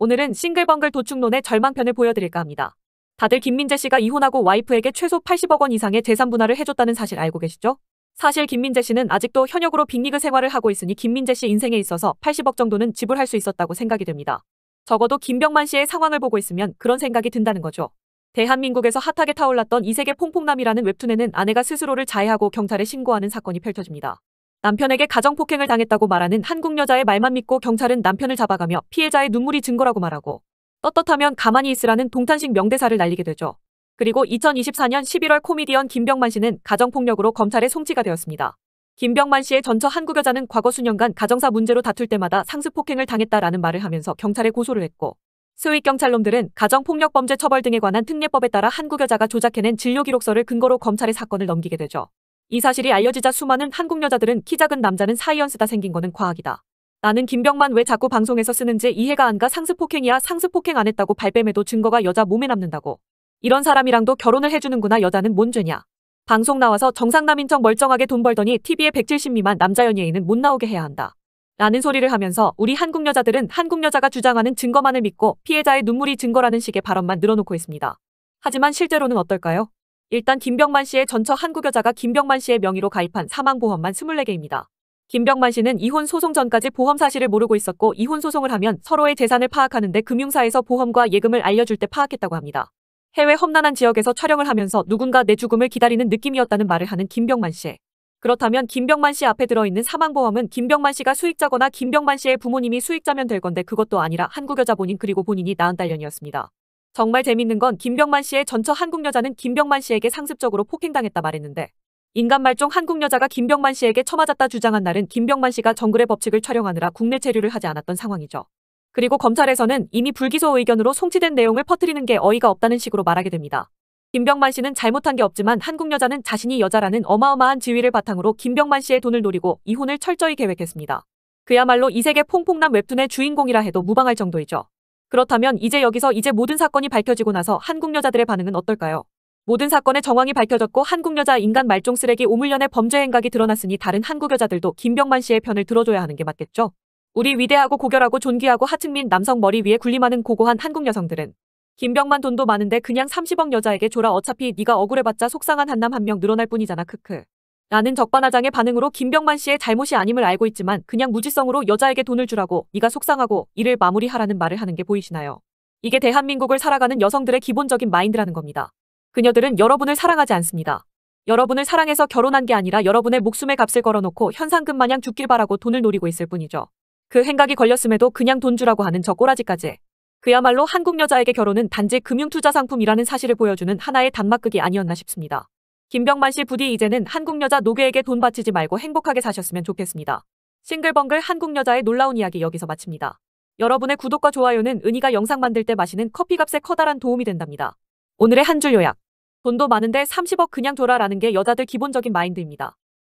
오늘은 싱글벙글 도축론의 절망편을 보여드릴까 합니다. 다들 김민재 씨가 이혼하고 와이프에게 최소 80억 원 이상의 재산 분할을 해줬다는 사실 알고 계시죠? 사실 김민재 씨는 아직도 현역으로 빅리그 생활을 하고 있으니 김민재 씨 인생에 있어서 80억 정도는 지불할 수 있었다고 생각이 됩니다. 적어도 김병만 씨의 상황을 보고 있으면 그런 생각이 든다는 거죠. 대한민국에서 핫하게 타올랐던 이세계 퐁퐁남이라는 웹툰에는 아내가 스스로를 자해하고 경찰에 신고하는 사건이 펼쳐집니다. 남편에게 가정폭행을 당했다고 말하는 한국 여자의 말만 믿고 경찰은 남편을 잡아가며 피해자의 눈물이 증거라고 말하고 떳떳하면 가만히 있으라는 동탄식 명대사를 날리게 되죠. 그리고 2024년 11월 코미디언 김병만 씨는 가정폭력으로 검찰에 송치가 되었습니다. 김병만 씨의 전처 한국 여자는 과거 수년간 가정사 문제로 다툴 때마다 상습폭행을 당했다라는 말을 하면서 경찰에 고소를 했고 스윗 경찰놈들은 가정폭력 범죄 처벌 등에 관한 특례법에 따라 한국 여자가 조작해낸 진료기록서를 근거로 검찰에 사건을 넘기게 되죠. 이 사실이 알려지자 수많은 한국 여자들은 키 작은 남자는 사이언스다 생긴 거는 과학이다. 나는 김병만 왜 자꾸 방송에서 쓰는지 이해가 안가 상습폭행이야 상습폭행 안 했다고 발뺌해도 증거가 여자 몸에 남는다고. 이런 사람이랑도 결혼을 해주는구나 여자는 뭔 죄냐. 방송 나와서 정상남인 척 멀쩡하게 돈 벌더니 TV에 170 미만 남자 연예인은 못 나오게 해야 한다. 라는 소리를 하면서 우리 한국 여자들은 한국 여자가 주장하는 증거만을 믿고 피해자의 눈물이 증거라는 식의 발언만 늘어놓고 있습니다. 하지만 실제로는 어떨까요? 일단 김병만 씨의 전처 한국여자가 김병만 씨의 명의로 가입한 사망보험만 24개입니다. 김병만 씨는 이혼 소송 전까지 보험 사실을 모르고 있었고 이혼 소송을 하면 서로의 재산을 파악하는데 금융사에서 보험과 예금을 알려줄 때 파악했다고 합니다. 해외 험난한 지역에서 촬영을 하면서 누군가 내 죽음을 기다리는 느낌이었다는 말을 하는 김병만 씨. 그렇다면 김병만 씨 앞에 들어있는 사망보험은 김병만 씨가 수익자거나 김병만 씨의 부모님이 수익자면 될 건데 그것도 아니라 한국여자 본인 그리고 본인이 낳은 딸년이었습니다. 정말 재밌는 건 김병만 씨의 전처 한국 여자는 김병만 씨에게 상습적으로 폭행당했다 말했는데 인간 말종 한국 여자가 김병만 씨에게 처맞았다 주장한 날은 김병만 씨가 정글의 법칙을 촬영하느라 국내 체류를 하지 않았던 상황이죠. 그리고 검찰에서는 이미 불기소 의견으로 송치된 내용을 퍼뜨리는 게 어이가 없다는 식으로 말하게 됩니다. 김병만 씨는 잘못한 게 없지만 한국 여자는 자신이 여자라는 어마어마한 지위를 바탕으로 김병만 씨의 돈을 노리고 이혼을 철저히 계획했습니다. 그야말로 이 세계 퐁퐁남 웹툰의 주인공이라 해도 무방할 정도이죠. 그렇다면 이제 여기서 이제 모든 사건이 밝혀지고 나서 한국 여자들의 반응은 어떨까요? 모든 사건의 정황이 밝혀졌고 한국 여자 인간 말종 쓰레기 오물년의 범죄 행각이 드러났으니 다른 한국 여자들도 김병만 씨의 편을 들어줘야 하는 게 맞겠죠? 우리 위대하고 고결하고 존귀하고 하층민 남성 머리 위에 군림하는 고고한 한국 여성들은 김병만 돈도 많은데 그냥 30억 여자에게 줘라 어차피 네가 억울해봤자 속상한 한남 한명 늘어날 뿐이잖아 크크. 라는 적반하장의 반응으로 김병만 씨의 잘못이 아님을 알고 있지만 그냥 무지성으로 여자에게 돈을 주라고 네가 속상하고 일을 마무리하라는 말을 하는 게 보이시나요? 이게 대한민국을 살아가는 여성들의 기본적인 마인드라는 겁니다. 그녀들은 여러분을 사랑하지 않습니다. 여러분을 사랑해서 결혼한 게 아니라 여러분의 목숨에 값을 걸어놓고 현상금 마냥 죽길 바라고 돈을 노리고 있을 뿐이죠. 그 행각이 걸렸음에도 그냥 돈 주라고 하는 저 꼬라지까지. 그야말로 한국 여자에게 결혼은 단지 금융투자 상품이라는 사실을 보여주는 하나의 단막극이 아니었나 싶습니다. 김병만 씨 부디 이제는 한국 여자 노계에게 돈 바치지 말고 행복하게 사셨으면 좋겠습니다. 싱글벙글 한국 여자의 놀라운 이야기 여기서 마칩니다. 여러분의 구독과 좋아요는 은희가 영상 만들 때 마시는 커피값에 커다란 도움이 된답니다. 오늘의 한 줄 요약. 돈도 많은데 30억 그냥 줘라라는 게 여자들 기본적인 마인드입니다.